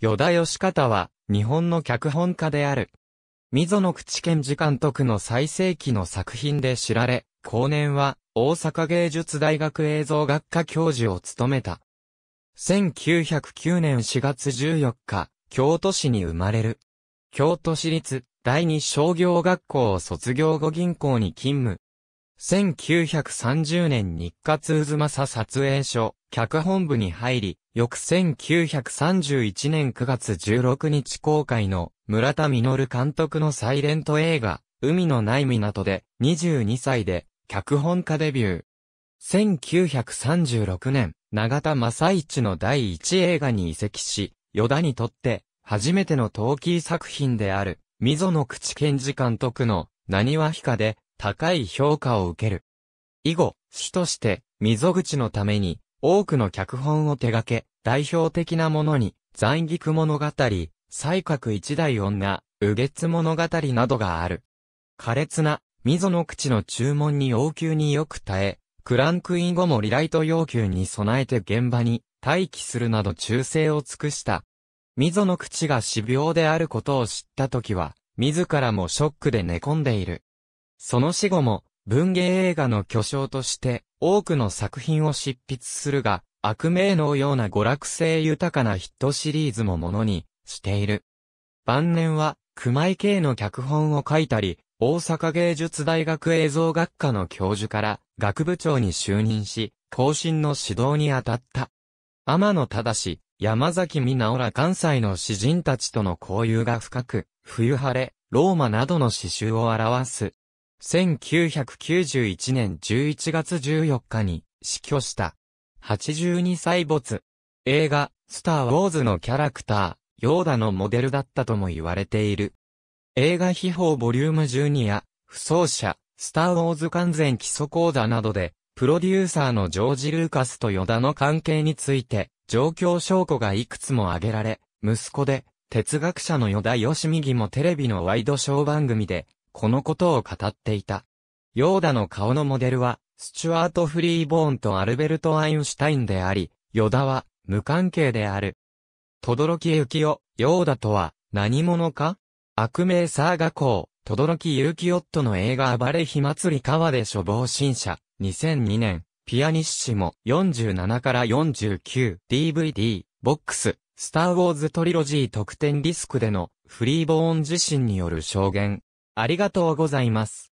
与田義方は、日本の脚本家である。溝野口健治監督の最盛期の作品で知られ、後年は、大阪芸術大学映像学科教授を務めた。1909年4月14日、京都市に生まれる。京都市立第二商業学校を卒業後銀行に勤務。1930年日活渦政撮影所、脚本部に入り、翌1931年9月16日公開の村田実監督のサイレント映画、海のない港で22歳で脚本家デビュー。1936年、長田正一の第一映画に移籍し、与田にとって初めてのトーキー作品である、溝の口賢治監督の何は非かで高い評価を受ける。以後、主として溝口のために多くの脚本を手掛け、代表的なものに、残菊物語、才覚一代女、右月物語などがある。苛烈な、溝の口の注文に要求によく耐え、クランクイン後もリライト要求に備えて現場に待機するなど忠誠を尽くした。溝の口が死病であることを知った時は、自らもショックで寝込んでいる。その死後も、文芸映画の巨匠として、多くの作品を執筆するが、悪名のような娯楽性豊かなヒットシリーズもものにしている。晩年は、熊井系の脚本を書いたり、大阪芸術大学映像学科の教授から学部長に就任し、後進の指導に当たった。天野忠、山崎美奈ら関西の詩人たちとの交友が深く、冬晴れ、ローマなどの詩集を表す1991年11月14日に死去した。82歳没。映画、スター・ウォーズのキャラクター、ヨーダのモデルだったとも言われている。映画秘宝ボリューム12や、不走者、スター・ウォーズ完全基礎講座などで、プロデューサーのジョージ・ルーカスとヨダの関係について、状況証拠がいくつも挙げられ、息子で、哲学者のヨダ・ヨシミギもテレビのワイドショー番組で、このことを語っていた。ヨーダの顔のモデルは、スチュアート・フリーボーンとアルベルト・アインシュタインであり、ヨダは無関係である。とどろきゆきよ、ヨーダとは何者か悪名サーガ校、とどろきゆきよっとの映画暴れ火祭り川で処方新社、2002年、ピアニッシモ、47から 49DVD、ボックス、スターウォーズトリロジー特典ディスクでの、フリーボーン自身による証言、ありがとうございます。